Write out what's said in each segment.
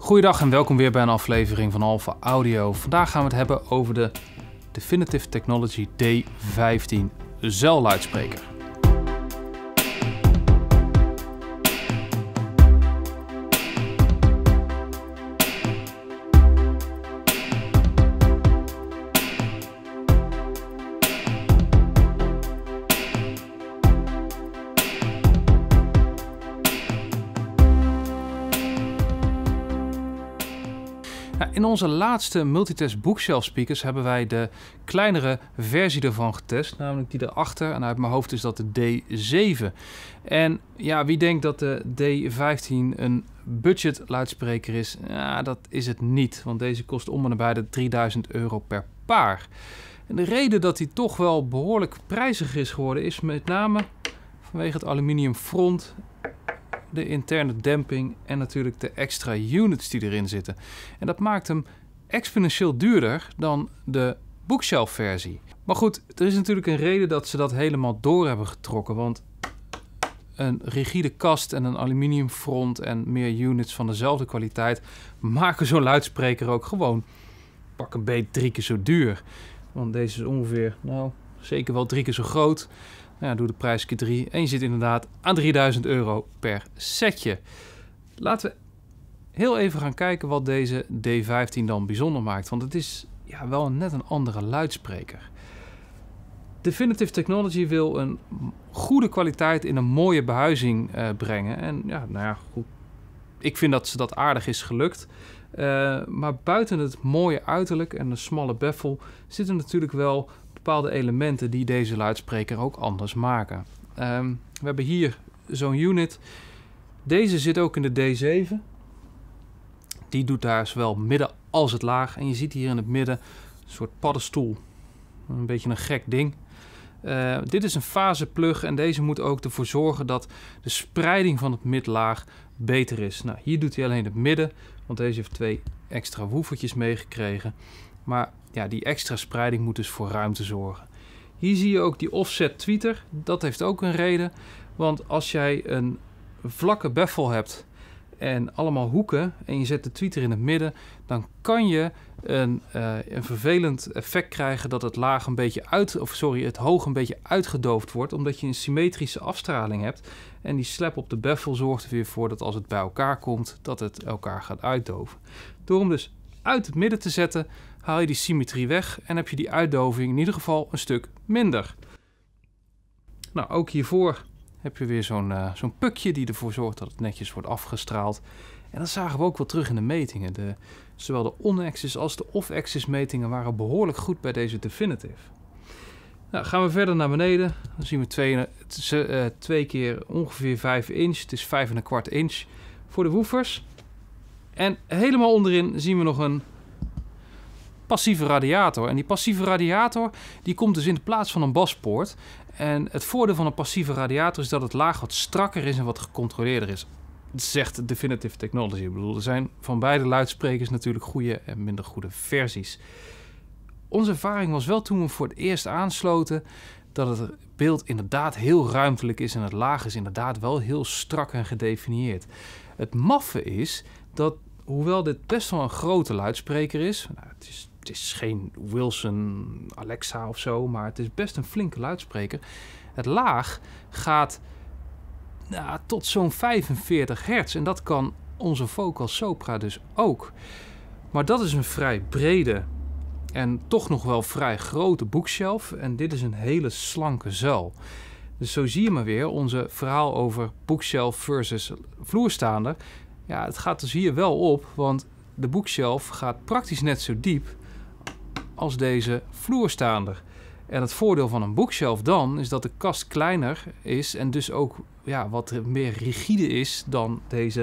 Goeiedag en welkom weer bij een aflevering van Alpha Audio. Vandaag gaan we het hebben over de Definitive Technology D15 zelluidspreker. Nou, in onze laatste multitest bookshelf speakers hebben wij de kleinere versie ervan getest, namelijk die erachter. En uit mijn hoofd is dat de D7. En ja, wie denkt dat de D15 een budget luidspreker is? Ja, dat is het niet, want deze kost om en nabij de 3000 euro per paar. En de reden dat die toch wel behoorlijk prijzig is geworden is met name vanwege het aluminium front de interne damping en natuurlijk de extra units die erin zitten. En dat maakt hem exponentieel duurder dan de bookshelf versie. Maar goed, er is natuurlijk een reden dat ze dat helemaal door hebben getrokken, want een rigide kast en een aluminium front en meer units van dezelfde kwaliteit maken zo'n luidspreker ook gewoon pak een beet drie keer zo duur. Want deze is ongeveer, nou, zeker wel drie keer zo groot ja, doe de prijs drie, 3 en je zit inderdaad aan 3000 euro per setje. Laten we heel even gaan kijken wat deze D15 dan bijzonder maakt. Want het is ja, wel net een andere luidspreker. Definitive Technology wil een goede kwaliteit in een mooie behuizing eh, brengen. En ja, nou ja, goed. Ik vind dat ze dat aardig is gelukt. Eh, maar buiten het mooie uiterlijk en de smalle beffel zitten natuurlijk wel bepaalde elementen die deze luidspreker ook anders maken. Ehm, we hebben hier zo'n unit. Deze zit ook in de D7. Die doet daar zowel midden als het laag. En je ziet hier in het midden een soort paddenstoel. Een beetje een gek ding. Eh, dit is een faseplug en deze moet ook ervoor zorgen dat de spreiding van het midlaag beter is. Nou, hier doet hij alleen het midden, want deze heeft twee extra woefertjes meegekregen. Maar ja, die extra spreiding moet dus voor ruimte zorgen. Hier zie je ook die offset tweeter. Dat heeft ook een reden. Want als jij een vlakke baffle hebt en allemaal hoeken en je zet de tweeter in het midden, dan kan je een, eh, een vervelend effect krijgen dat het laag een beetje uit, of sorry, het hoog een beetje uitgedoofd wordt, omdat je een symmetrische afstraling hebt. En die slap op de baffle zorgt er weer voor dat als het bij elkaar komt, dat het elkaar gaat uitdoven. Door hem dus uit het midden te zetten, haal je die symmetrie weg en heb je die uitdoving in ieder geval een stuk minder. Nou, ook hiervoor heb je weer zo'n eh, zo'n pukje die ervoor zorgt dat het netjes wordt afgestraald. En dat zagen we ook wel terug in de metingen. De, zowel de on-axis als de off-axis metingen waren behoorlijk goed bij deze definitive. Nou, gaan we verder naar beneden. Dan zien we twee, eh, eh, twee keer ongeveer 5 inch. Het is 5 en een kwart inch. Voor de woefers en helemaal onderin zien we nog een passieve radiator. En die passieve radiator die komt dus in plaats van een baspoort. En het voordeel van een passieve radiator is dat het laag wat strakker is en wat gecontroleerder is. Zegt Definitive Technology. Ik bedoel, er zijn van beide luidsprekers natuurlijk goede en minder goede versies. Onze ervaring was wel toen we voor het eerst aansloten dat het beeld inderdaad heel ruimtelijk is en het laag is inderdaad wel heel strak en gedefinieerd. Het maffe is dat hoewel dit best wel een grote luidspreker is, nou, het is. Het is geen Wilson Alexa of zo, maar het is best een flinke luidspreker. Het laag gaat nou, tot zo'n 45 hertz. En dat kan onze vocal sopra dus ook. Maar dat is een vrij brede en toch nog wel vrij grote boekshelf En dit is een hele slanke zuil. Dus zo zie je maar weer, onze verhaal over boekshelf versus vloerstaander ja, het gaat dus hier wel op, want de boekshelf gaat praktisch net zo diep als deze vloerstaander. En het voordeel van een boekshelf dan is dat de kast kleiner is en dus ook ja, wat meer rigide is dan deze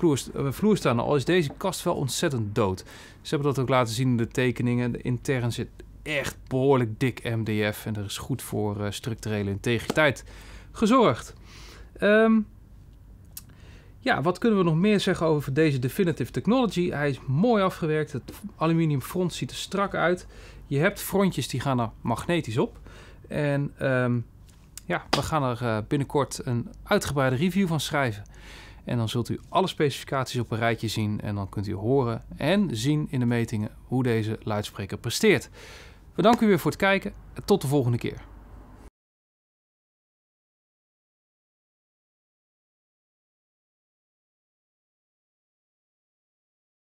eh, vloerstaander. Al is deze kast wel ontzettend dood. Ze hebben dat ook laten zien in de tekeningen. De intern zit echt behoorlijk dik MDF en er is goed voor eh, structurele integriteit gezorgd. Ehm, ja, wat kunnen we nog meer zeggen over deze Definitive Technology? Hij is mooi afgewerkt. Het aluminium front ziet er strak uit. Je hebt frontjes die gaan er magnetisch op. En ehm, ja, we gaan er eh, binnenkort een uitgebreide review van schrijven. En dan zult u alle specificaties op een rijtje zien. En dan kunt u horen en zien in de metingen hoe deze luidspreker presteert. We danken u weer voor het kijken. Tot de volgende keer.